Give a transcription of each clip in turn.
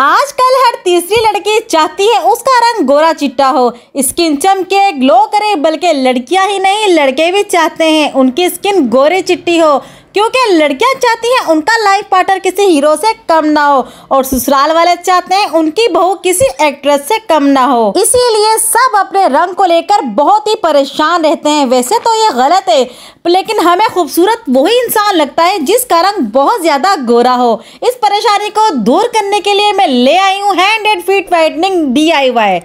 आजकल हर तीसरी लड़की चाहती है उसका रंग गोरा चिट्टा हो स्किन चमके ग्लो करे बल्कि लड़कियां ही नहीं लड़के भी चाहते हैं उनकी स्किन गोरे चिट्टी हो क्योंकि लड़कियां चाहती हैं उनका लाइफ पार्टनर किसी हीरो से कम ना हो और ससुराल वाले चाहते हैं उनकी बहू किसी एक्ट्रेस से कम ना हो इसीलिए सब अपने रंग को लेकर बहुत ही परेशान रहते हैं वैसे तो ये गलत है लेकिन हमें खूबसूरत वही इंसान लगता है जिसका रंग बहुत ज़्यादा गोरा हो इस परेशानी को दूर करने के लिए मैं ले आई हूँ hand and feet whitening D I Y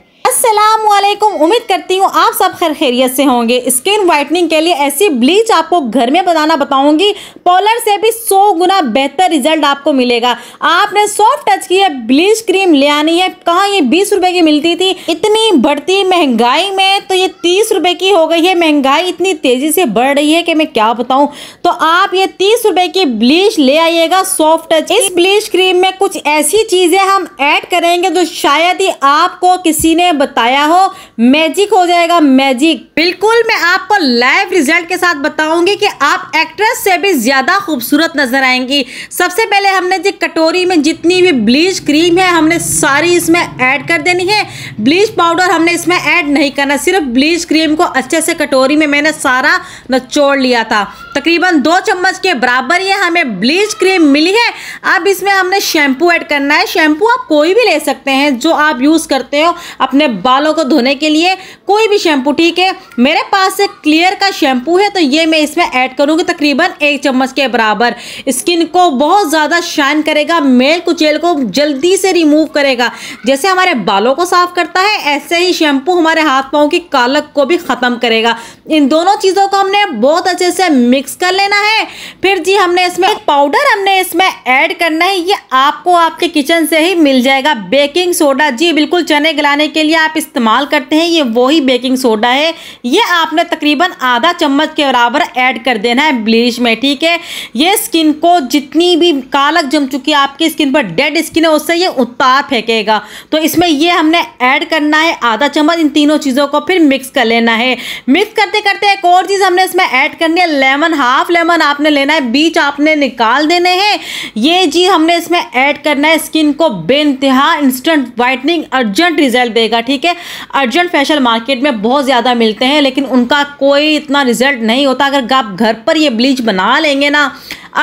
Aslam उम्मीद करती हूँ आप सब खैर खैरियत से होंगे स्किन वाइटनिंग के लिए ऐसी ब्लीच आपको घर में बनाना बताऊंगी पॉलर से भी 100 गुना बेहतर रिजल्ट आपको मिलेगा आपने सॉफ्ट टच की है ब्लीच क्रीम ले आनी है कहाँ ये 20 रुपए की मिलती थी इतनी बढ़ती महंगाई में तो ये तीस रुपए की हो गई है महंगाई इतनी तेजी से बढ़ रही है कि मैं क्या बताऊँ तो आप ये तीस रुपए की ब्लीच ले आइएगा सॉफ्ट टच इस ब्लीच क्रीम में कुछ ऐसी चीजें हम ऐड करेंगे जो शायद ही आपको किसी ने बता बताया हो मैजिक हो जाएगा मैजिक बिल्कुल मैं आपको लाइव रिजल्ट के साथ बताऊंगी कि आप एक्ट्रेस से भी ज्यादा खूबसूरत नजर आएंगी सबसे पहले हमने जी कटोरी में जितनी भी ब्लीच क्रीम है हमने सारी इसमें ऐड कर देनी है ब्लीच पाउडर हमने इसमें ऐड नहीं करना सिर्फ ब्लीच क्रीम को अच्छे से कटोरी में मैंने सारा नचोड़ लिया था तकरीबन दो चम्मच के बराबर ये हमें ब्लीच क्रीम मिली है अब इसमें हमने शैम्पू ऐड करना है शैम्पू आप कोई भी ले सकते हैं जो आप यूज़ करते हो अपने बालों को धोने के लिए कोई भी शैम्पू ठीक है मेरे पास क्लियर का शैम्पू है तो ये मैं इसमें ऐड करूँगी तकरीबन एक चम्मच के बराबर स्किन को बहुत ज़्यादा शाइन करेगा मेल कुचेल को जल्दी से रिमूव करेगा जैसे हमारे बालों को साफ करता है ऐसे ही शैम्पू हमारे हाथ पाँव की कालक को भी ख़त्म करेगा इन दोनों चीज़ों को हमने बहुत अच्छे से मिक्स कर लेना है फिर जी हमने इसमें पाउडर हमने इसमें ऐड करना है ये आपको आपके किचन से ही मिल जाएगा बेकिंग सोडा जी बिल्कुल चने गलाने के लिए आप इस्तेमाल करते हैं ये वही बेकिंग सोडा है ये आपने तकरीबन आधा चम्मच के बराबर ऐड कर देना है ब्लीच में ठीक है ये स्किन को जितनी भी कालक जम चुकी है आपकी स्किन पर डेड स्किन है उससे ये उतार फेंकेगा तो इसमें ये हमने ऐड करना है आधा चम्मच इन तीनों चीज़ों को फिर मिक्स कर लेना है मिक्स करते करते एक और चीज़ हमने इसमें ऐड करनी है लेमन हाफ लेमन आपने लेना है बीच आपने निकाल देने हैं ये जी हमने इसमें ऐड करना है स्किन को बेनतहा इंस्टेंट वाइटनिंग अर्जेंट रिजल्ट देगा ठीक ठीक है अर्जेंट फेशियल मार्केट में बहुत ज़्यादा मिलते हैं लेकिन उनका कोई इतना रिजल्ट नहीं होता अगर आप घर पर ये ब्लीच बना लेंगे ना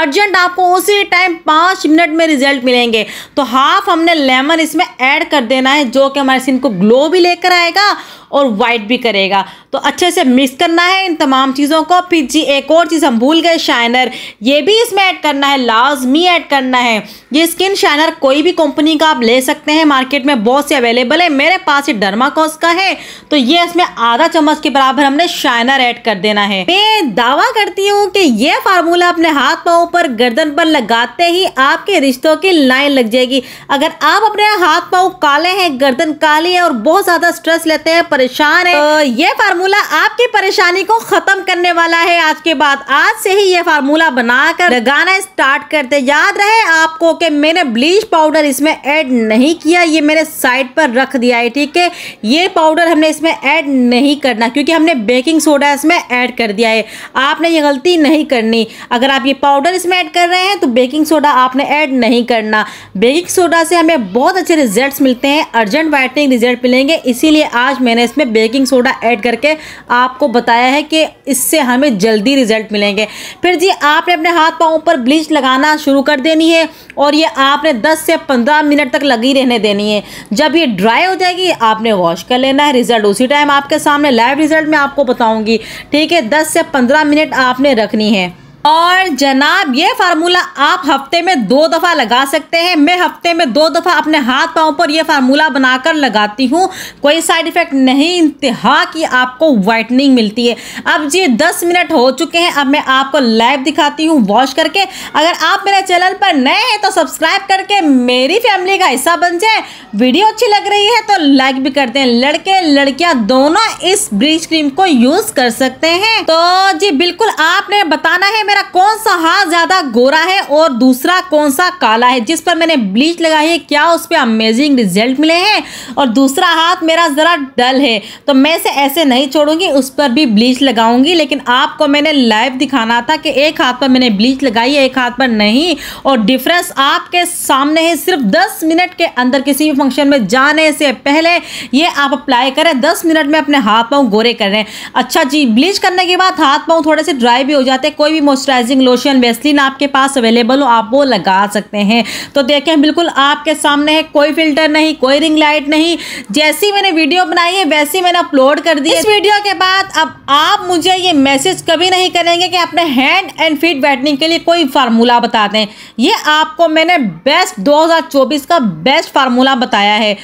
अर्जेंट आपको उसी टाइम पाँच मिनट में रिजल्ट मिलेंगे तो हाफ हमने लेमन इसमें ऐड कर देना है जो कि हमारे स्किन को ग्लो भी लेकर आएगा और वाइट भी करेगा तो अच्छे से मिक्स करना है इन तमाम चीज़ों को फिर जी एक और चीज़ हम भूल गए शाइनर ये भी इसमें ऐड करना है लाजमी ऐड करना है ये स्किन शाइनर कोई भी कंपनी का आप ले सकते हैं मार्केट में बहुत से अवेलेबल है मेरे पास ये डरमाकोस का है तो ये इसमें आधा चम्मच के बराबर हमने शाइनर ऐड कर देना है मैं दावा करती हूँ कि ये फार्मूला अपने हाथ पाओ पर गर्दन पर लगाते ही आपके रिश्तों की लाइन लग जाएगी अगर आप अपने हाथ पाओ काले हैं गर्दन काली है और बहुत ज़्यादा स्ट्रेस लेते हैं परेशान है तो ये फार्मूला आपकी परेशानी को खत्म करने वाला है आज के बाद आज से ही ये फार्मूला बनाकर लगाना स्टार्ट करते याद रहे आपको कि मैंने ब्लीच पाउडर इसमें ऐड नहीं किया ये मेरे साइड पर रख दिया है ठीक है ये पाउडर हमने इसमें ऐड नहीं करना क्योंकि हमने बेकिंग सोडा इसमें ऐड कर दिया है आपने ये गलती नहीं करनी अगर आप ये पाउडर इसमें ऐड कर रहे हैं तो बेकिंग सोडा आपने ऐड नहीं करना बेकिंग सोडा से हमें बहुत अच्छे रिजल्ट मिलते हैं अर्जेंट वाइटनिंग रिजल्ट मिलेंगे इसीलिए आज मैंने इसमें बेकिंग सोडा ऐड करके आपको बताया है कि इससे हमें जल्दी रिजल्ट मिलेंगे फिर जी आपने अपने हाथ पाँव पर ब्लीच लगाना शुरू कर देनी है और ये आपने दस से पंद्रह मिनट तक लगी रहने देनी है जब ये ड्राई हो जाएगी आपने वॉश कर लेना है रिजल्ट उसी टाइम आपके सामने लाइव रिजल्ट मैं आपको बताऊँगी ठीक है दस से पंद्रह मिनट आपने रखनी है और जनाब ये फार्मूला आप हफ्ते में दो दफ़ा लगा सकते हैं मैं हफ्ते में दो दफ़ा अपने हाथ पाँव पर यह फार्मूला बनाकर लगाती हूँ कोई साइड इफ़ेक्ट नहीं इंतहा कि आपको वाइटनिंग मिलती है अब ये दस मिनट हो चुके हैं अब मैं आपको लाइव दिखाती हूँ वॉश करके अगर आप मेरे चैनल पर नए हैं तो सब्सक्राइब करके मेरी फैमिली का हिस्सा बन जाए वीडियो अच्छी लग रही है तो लाइक भी करते हैं लड़के लड़कियाँ दोनों इस ब्रीच क्रीम को यूज़ कर सकते हैं तो जी बिल्कुल आपने बताना है मेरा कौन सा हाथ ज़्यादा गोरा है और दूसरा कौन सा काला है जिस पर मैंने ब्लीच लगाई है क्या उस पर अमेजिंग रिजल्ट मिले हैं और दूसरा हाथ मेरा ज़रा डल है तो मैं इसे ऐसे नहीं छोड़ूंगी उस पर भी ब्लीच लगाऊंगी लेकिन आपको मैंने लाइव दिखाना था कि एक हाथ पर मैंने ब्लीच लगाई है एक हाथ पर नहीं और डिफरेंस आपके सामने है सिर्फ दस मिनट के अंदर किसी भी फंक्शन में जाने से पहले ये आप अप्लाई करें दस मिनट में अपने हाथ पाँव गोरे कर रहे हैं अच्छा जी ब्लीच करने के बाद हाथ पाँव थोड़े से ड्राई भी हो जाते हैं कोई भी मौसम मॉइस्चराइजिंग लोशन वेस्लिन आपके पास अवेलेबल हो आप वो लगा सकते हैं तो देखें बिल्कुल आपके सामने है कोई फिल्टर नहीं कोई रिंग लाइट नहीं जैसी मैंने वीडियो बनाई है वैसी मैंने अपलोड कर दी इस वीडियो के बाद अब आप मुझे ये मैसेज कभी नहीं करेंगे कि अपने हैंड एंड फीट बैटनिंग के लिए कोई फार्मूला बता दें ये आपको मैंने बेस्ट 2024 का बेस्ट फार्मूला बताया है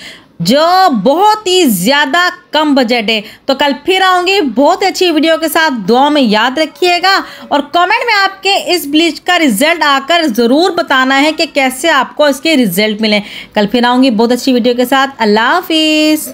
जो बहुत ही ज़्यादा कम बजट है तो कल फिर आऊँगी बहुत अच्छी वीडियो के साथ दुआ में याद रखिएगा और कमेंट में आपके इस ब्लीच का रिजल्ट आकर ज़रूर बताना है कि कैसे आपको इसके रिजल्ट मिले कल फिर आऊँगी बहुत अच्छी वीडियो के साथ अल्लाह हाफिज़